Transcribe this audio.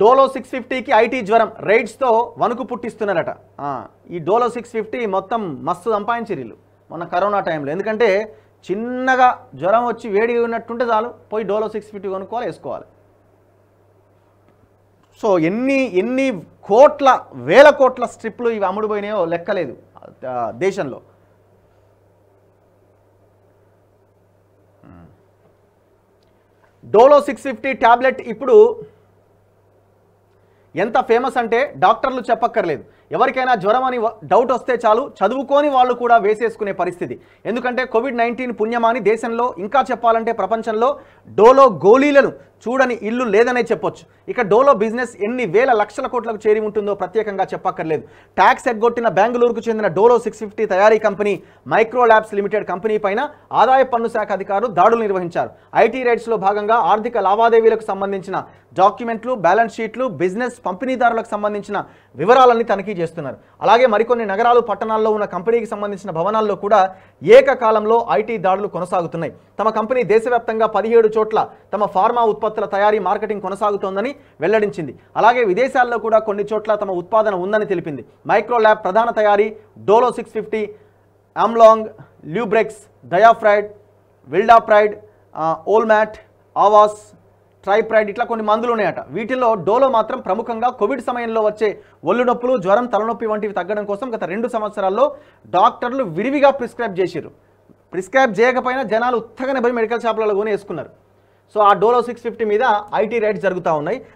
Dolo six ఫిఫ్టీకి IT జ్వరం రైడ్స్తో వణుకు పుట్టిస్తున్నారట ఈ డోలో సిక్స్ ఫిఫ్టీ మొత్తం మస్తు సంపాదించిరీళ్ళు మొన్న కరోనా టైంలో ఎందుకంటే చిన్నగా జ్వరం వచ్చి వేడి ఉన్నట్టుంటే చాలు పోయి డోలో సిక్స్ ఫిఫ్టీ కొనుక్కోవాలి వేసుకోవాలి సో ఎన్ని ఎన్ని కోట్ల వేల కోట్ల స్ట్రిప్లు ఇవి అమ్ముడుపోయినాయో లెక్కలేదు దేశంలో డోలో సిక్స్ ఫిఫ్టీ ట్యాబ్లెట్ ఇప్పుడు ఎంత ఫేమస్ అంటే డాక్టర్లు చెప్పక్కర్లేదు ఎవరికైనా జ్వరం అని డౌట్ వస్తే చాలు చదువుకోని వాళ్ళు కూడా వేసేసుకునే పరిస్థితి ఎందుకంటే కోవిడ్ నైన్టీన్ పుణ్యమాని దేశంలో ఇంకా చెప్పాలంటే ప్రపంచంలో డోలో గోళీలను చూడని ఇల్లు లేదనే చెప్పొచ్చు ఇక డోలో బిజినెస్ ఎన్ని వేల లక్షల కోట్లకు చేరి ఉంటుందో ప్రత్యేకంగా చెప్పక్కర్లేదు ట్యాక్స్ ఎగ్గొట్టిన బెంగళూరుకు చెందిన డోలో సిక్స్ ఫిఫ్టీ తయారీ company Micro Labs limited company పైన ఆదాయ పన్ను శాఖ అధికారులు దాడులు నిర్వహించారు ఐటీ రైడ్స్లో భాగంగా ఆర్థిక లావాదేవీలకు సంబంధించిన డాక్యుమెంట్లు బ్యాలెన్స్ షీట్లు బిజినెస్ పంపిణీదారులకు సంబంధించిన వివరాలన్నీ తనిఖీ చేస్తున్నారు అలాగే మరికొన్ని నగరాలు పట్టణాల్లో ఉన్న కంపెనీకి సంబంధించిన భవనాల్లో కూడా ఏకకాలంలో ఐటీ దాడులు కొనసాగుతున్నాయి తమ కంపెనీ దేశవ్యాప్తంగా పదిహేడు చోట్ల తమ ఫార్మా ఉత్పత్తుల తయారీ మార్కెటింగ్ కొనసాగుతోందని వెల్లడించింది అలాగే విదేశాల్లో కూడా కొన్ని చోట్ల తమ ఉత్పాదన ఉందని తెలిపింది మైక్రో ల్యాబ్ ప్రధాన తయారీ డోలో సిక్స్ ఫిఫ్టీ ఆమ్లాంగ్ ల్యూబ్రెక్స్ డయాఫ్రైడ్ విల్డాప్రైడ్ ఓల్మాట్ ఆవాస్ ట్రైప్రైడ్ ఇట్లా కొన్ని మందులు ఉన్నాయట వీటిల్లో డోలో మాత్రం ప్రముఖంగా కోవిడ్ సమయంలో వచ్చే ఒళ్ళు నొప్పులు జ్వరం తలనొప్పి వంటివి తగ్గడం కోసం గత రెండు సంవత్సరాల్లో డాక్టర్లు విరివిగా ప్రిస్క్రైబ్ చేశారు ప్రిస్క్రైబ్ చేయకపోయినా జనాలు ఉత్తగానే భయం మెడికల్ షాపులలో కొని వేసుకున్నారు సో ఆ డోలో సిక్స్ ఫిఫ్టీ మీద ఐటీ రేట్స్ జరుగుతూ ఉన్నాయి